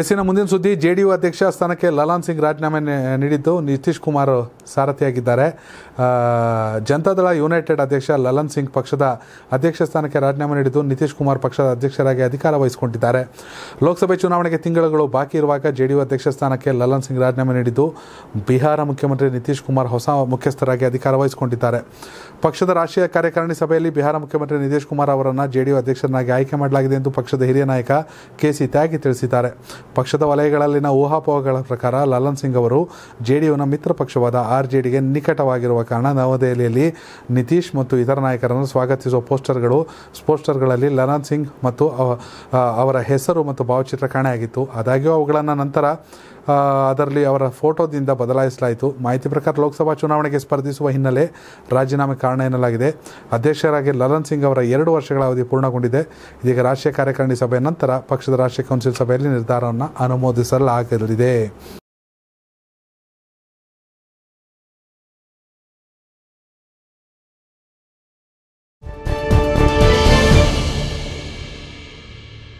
ಎಸ್ಸಿನ ಮುಂದಿನ ಸುದ್ದಿ ಜೆಡಿಯು ಅಧ್ಯಕ್ಷ ಸ್ಥಾನಕ್ಕೆ ಲಲಾನ್ ಸಿಂಗ್ ರಾಜೀನಾಮೆ ನೀಡಿದ್ದು ನಿತೀಶ್ ಕುಮಾರ್ ಸಾರಥಿಯಾಗಿದ್ದಾರೆ ಜನತಾದಳ ಯುನೈಟೆಡ್ ಅಧ್ಯಕ್ಷ ಲಲನ್ ಸಿಂಗ್ ಪಕ್ಷದ ಅಧ್ಯಕ್ಷ ಸ್ಥಾನಕ್ಕೆ ರಾಜೀನಾಮೆ ನೀಡಿದ್ದು ನಿತೀಶ್ ಕುಮಾರ್ ಪಕ್ಷದ ಅಧ್ಯಕ್ಷರಾಗಿ ಅಧಿಕಾರ ವಹಿಸಿಕೊಂಡಿದ್ದಾರೆ ಲೋಕಸಭೆ ಚುನಾವಣೆಗೆ ತಿಂಗಳುಗಳು ಬಾಕಿ ಇರುವಾಗ ಜೆಡಿಯು ಅಧ್ಯಕ್ಷ ಸ್ಥಾನಕ್ಕೆ ಲಲನ್ ಸಿಂಗ್ ರಾಜೀನಾಮೆ ನೀಡಿದ್ದು ಬಿಹಾರ ಮುಖ್ಯಮಂತ್ರಿ ನಿತೀಶ್ ಕುಮಾರ್ ಹೊಸ ಮುಖ್ಯಸ್ಥರಾಗಿ ಅಧಿಕಾರ ವಹಿಸಿಕೊಂಡಿದ್ದಾರೆ ಪಕ್ಷದ ರಾಷ್ಟ್ರೀಯ ಕಾರ್ಯಕಾರಿಣಿ ಸಭೆಯಲ್ಲಿ ಬಿಹಾರ ಮುಖ್ಯಮಂತ್ರಿ ನಿತೀಶ್ ಕುಮಾರ್ ಅವರನ್ನು ಯು ಅಧ್ಯಕ್ಷರನ್ನಾಗಿ ಆಯ್ಕೆ ಮಾಡಲಾಗಿದೆ ಎಂದು ಪಕ್ಷದ ಹಿರಿಯ ನಾಯಕ ಕೆ ಸಿ ತ್ಯಾಗಿ ತಿಳಿಸಿದ್ದಾರೆ ಪಕ್ಷದ ವಲಯಗಳಲ್ಲಿನ ಊಹಾಪೋಹಗಳ ಪ್ರಕಾರ ಲಲನ್ ಸಿಂಗ್ ಅವರು ಜೆಡಿಯುನ ಮಿತ್ರ ಪಕ್ಷವಾದ ಆರ್ ಆರ್ ಜೆ ಡಿಗೆ ನಿಕಟವಾಗಿರುವ ಕಾರಣ ನವದೆಹಲಿಯಲ್ಲಿ ನಿತೀಶ್ ಮತ್ತು ಇತರ ನಾಯಕರನ್ನು ಸ್ವಾಗತಿಸುವ ಪೋಸ್ಟರ್ಗಳು ಪೋಸ್ಟರ್ಗಳಲ್ಲಿ ಲಲನ್ ಸಿಂಗ್ ಮತ್ತು ಅವರ ಹೆಸರು ಮತ್ತು ಭಾವಚಿತ್ರ ಕಾಣೆಯಾಗಿತ್ತು ಆದಾಗ್ಯೂ ಅವುಗಳನ್ನು ನಂತರ ಅದರಲ್ಲಿ ಅವರ ಫೋಟೋದಿಂದ ಬದಲಾಯಿಸಲಾಯಿತು ಮಾಹಿತಿ ಪ್ರಕಾರ ಲೋಕಸಭಾ ಚುನಾವಣೆಗೆ ಸ್ಪರ್ಧಿಸುವ ಹಿನ್ನೆಲೆ ರಾಜೀನಾಮೆ ಕಾರಣ ಎನ್ನಲಾಗಿದೆ ಅಧ್ಯಕ್ಷರಾಗಿ ಲಲನ್ ಸಿಂಗ್ ಅವರ ಎರಡು ವರ್ಷಗಳ ಅವಧಿ ಪೂರ್ಣಗೊಂಡಿದೆ ಇದೀಗ ರಾಷ್ಟ್ರೀಯ ಕಾರ್ಯಕಾರಿಣಿ ಸಭೆಯ ನಂತರ ಪಕ್ಷದ ರಾಷ್ಟ್ರೀಯ ಕೌನ್ಸಿಲ್ ಸಭೆಯಲ್ಲಿ ನಿರ್ಧಾರವನ್ನು ಅನುಮೋದಿಸಲಾಗಲಿದೆ